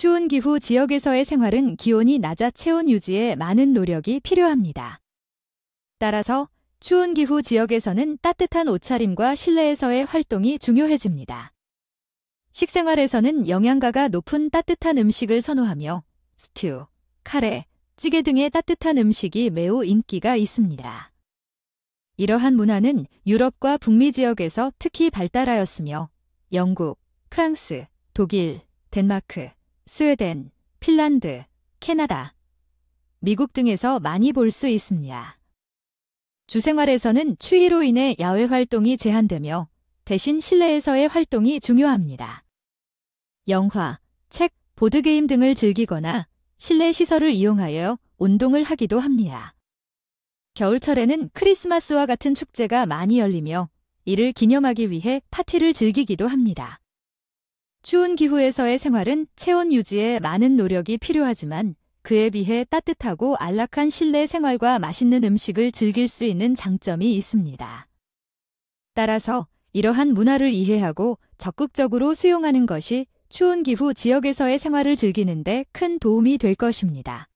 추운 기후 지역에서의 생활은 기온이 낮아 체온 유지에 많은 노력이 필요합니다. 따라서 추운 기후 지역에서는 따뜻한 옷차림과 실내에서의 활동이 중요해집니다. 식생활에서는 영양가가 높은 따뜻한 음식을 선호하며 스튜, 카레, 찌개 등의 따뜻한 음식이 매우 인기가 있습니다. 이러한 문화는 유럽과 북미 지역에서 특히 발달하였으며 영국, 프랑스, 독일, 덴마크, 스웨덴, 핀란드, 캐나다, 미국 등에서 많이 볼 수 있습니다. 주생활에서는 추위로 인해 야외 활동이 제한되며 대신 실내에서의 활동이 중요합니다. 영화, 책, 보드게임 등을 즐기거나 실내 시설을 이용하여 운동을 하기도 합니다. 겨울철에는 크리스마스와 같은 축제가 많이 열리며 이를 기념하기 위해 파티를 즐기기도 합니다. 추운 기후에서의 생활은 체온 유지에 많은 노력이 필요하지만 그에 비해 따뜻하고 안락한 실내 생활과 맛있는 음식을 즐길 수 있는 장점이 있습니다. 따라서 이러한 문화를 이해하고 적극적으로 수용하는 것이 추운 기후 지역에서의 생활을 즐기는데 큰 도움이 될 것입니다.